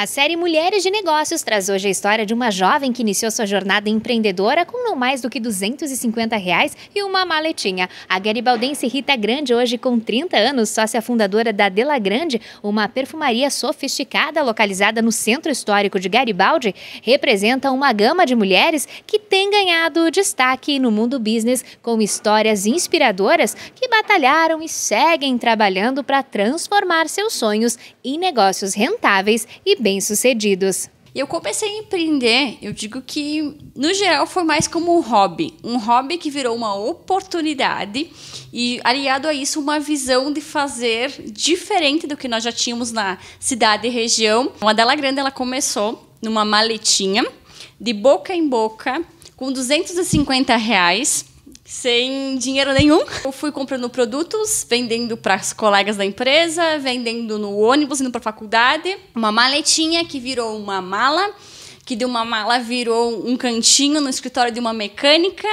A série Mulheres de Negócios traz hoje a história de uma jovem que iniciou sua jornada empreendedora com não mais do que 250 reais e uma maletinha. A garibaldense Rita Grande, hoje com 30 anos, sócia fundadora da Dela Grande, uma perfumaria sofisticada localizada no centro histórico de Garibaldi, representa uma gama de mulheres que tem ganhado destaque no mundo business com histórias inspiradoras que batalharam e seguem trabalhando para transformar seus sonhos em negócios rentáveis e bem bem-sucedidos. Eu comecei a empreender, eu digo que no geral foi mais como um hobby, um hobby que virou uma oportunidade e aliado a isso uma visão de fazer diferente do que nós já tínhamos na cidade e região. Uma dela grande ela começou numa maletinha de boca em boca com 250 reais sem dinheiro nenhum. Eu fui comprando produtos, vendendo para as colegas da empresa, vendendo no ônibus, indo para a faculdade. Uma maletinha que virou uma mala, que de uma mala virou um cantinho no escritório de uma mecânica.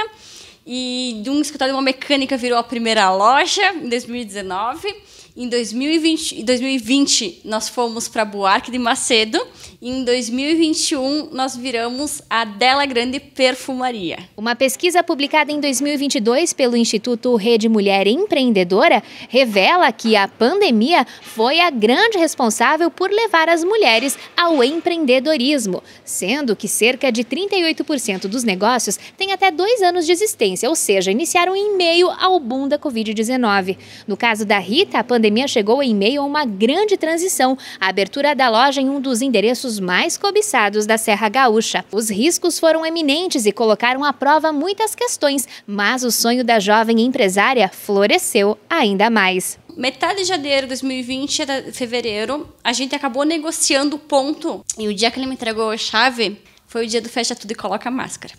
E de um escritório de uma mecânica virou a primeira loja em 2019. Em 2020, 2020 nós fomos para Buarque de Macedo. E em 2021, nós viramos a Dela Grande Perfumaria. Uma pesquisa publicada em 2022 pelo Instituto Rede Mulher Empreendedora revela que a pandemia foi a grande responsável por levar as mulheres ao empreendedorismo, sendo que cerca de 38% dos negócios têm até dois anos de existência, ou seja, iniciaram em meio ao boom da Covid-19. No caso da Rita, a pandemia pandemia chegou em meio a uma grande transição, a abertura da loja em um dos endereços mais cobiçados da Serra Gaúcha. Os riscos foram eminentes e colocaram à prova muitas questões, mas o sonho da jovem empresária floresceu ainda mais metade de janeiro de 2020 era fevereiro, a gente acabou negociando o ponto. E o dia que ele me entregou a chave foi o dia do fecha tudo e coloca a máscara.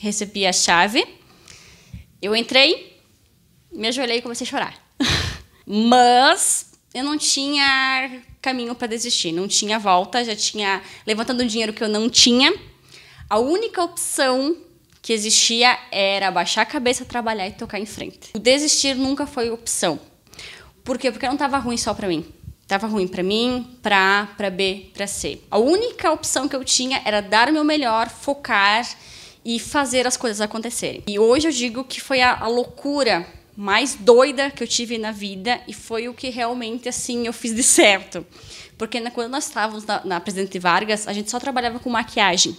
Recebi a chave, eu entrei, me ajoelhei e comecei a chorar. Mas eu não tinha caminho para desistir, não tinha volta, já tinha levantando dinheiro que eu não tinha. A única opção que existia era baixar a cabeça, trabalhar e tocar em frente. O desistir nunca foi opção. Por quê? Porque não estava ruim só para mim. Tava ruim para mim, para A, para B, para C. A única opção que eu tinha era dar o meu melhor, focar e fazer as coisas acontecerem. E hoje eu digo que foi a, a loucura mais doida que eu tive na vida e foi o que realmente assim eu fiz de certo. Porque na, quando nós estávamos na, na Presidente Vargas, a gente só trabalhava com maquiagem.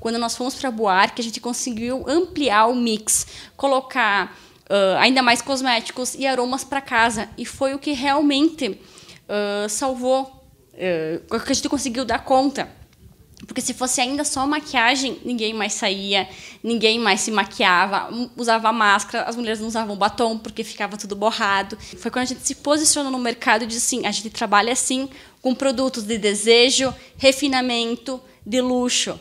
Quando nós fomos para que a gente conseguiu ampliar o mix, colocar uh, ainda mais cosméticos e aromas para casa. E foi o que realmente uh, salvou, uh, que a gente conseguiu dar conta. Porque se fosse ainda só maquiagem, ninguém mais saía, ninguém mais se maquiava, usava máscara, as mulheres não usavam batom porque ficava tudo borrado. Foi quando a gente se posicionou no mercado e disse assim: a gente trabalha assim com produtos de desejo, refinamento, de luxo.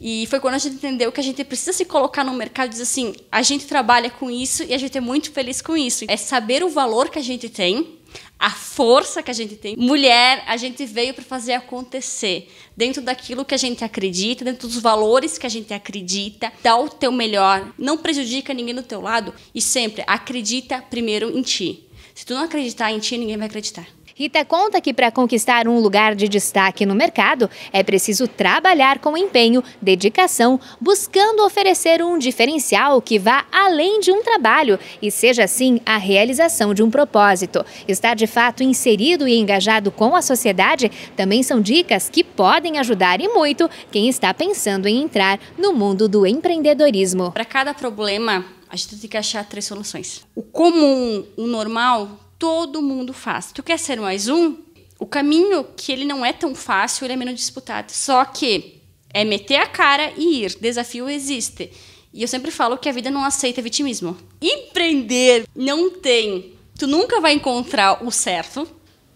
E foi quando a gente entendeu que a gente precisa se colocar no mercado e dizer assim: a gente trabalha com isso e a gente é muito feliz com isso. É saber o valor que a gente tem a força que a gente tem. Mulher, a gente veio para fazer acontecer. Dentro daquilo que a gente acredita, dentro dos valores que a gente acredita, dá o teu melhor, não prejudica ninguém do teu lado e sempre acredita primeiro em ti. Se tu não acreditar em ti, ninguém vai acreditar. Rita conta que para conquistar um lugar de destaque no mercado é preciso trabalhar com empenho, dedicação, buscando oferecer um diferencial que vá além de um trabalho e seja assim a realização de um propósito. Estar de fato inserido e engajado com a sociedade também são dicas que podem ajudar e muito quem está pensando em entrar no mundo do empreendedorismo. Para cada problema, a gente tem que achar três soluções. O comum, o normal, Todo mundo faz. Tu quer ser mais um? O caminho que ele não é tão fácil, ele é menos disputado. Só que é meter a cara e ir. Desafio existe. E eu sempre falo que a vida não aceita vitimismo. Empreender não tem. Tu nunca vai encontrar o certo,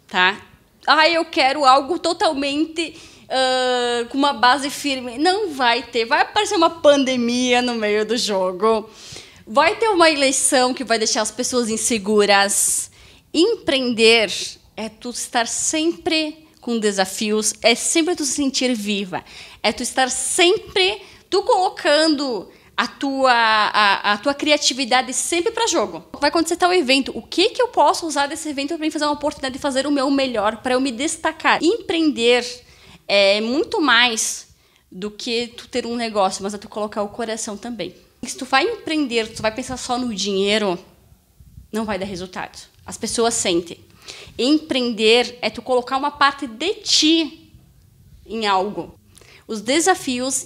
tá? Ah, eu quero algo totalmente Uh, com uma base firme. Não vai ter. Vai aparecer uma pandemia no meio do jogo. Vai ter uma eleição que vai deixar as pessoas inseguras empreender é tu estar sempre com desafios, é sempre tu se sentir viva, é tu estar sempre tu colocando a tua, a, a tua criatividade sempre para jogo. Vai acontecer tal evento, o que que eu posso usar desse evento para fazer uma oportunidade de fazer o meu melhor, para eu me destacar. Empreender é muito mais do que tu ter um negócio, mas é tu colocar o coração também. Se tu vai empreender, tu vai pensar só no dinheiro, não vai dar resultado as pessoas sentem. Empreender é tu colocar uma parte de ti em algo. Os desafios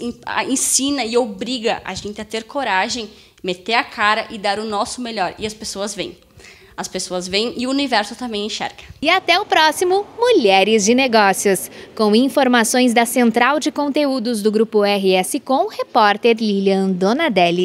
ensina e obriga a gente a ter coragem, meter a cara e dar o nosso melhor. E as pessoas vêm. As pessoas vêm e o universo também enxerga. E até o próximo Mulheres de Negócios, com informações da Central de Conteúdos do Grupo RS Com, repórter Lilian Donadelli.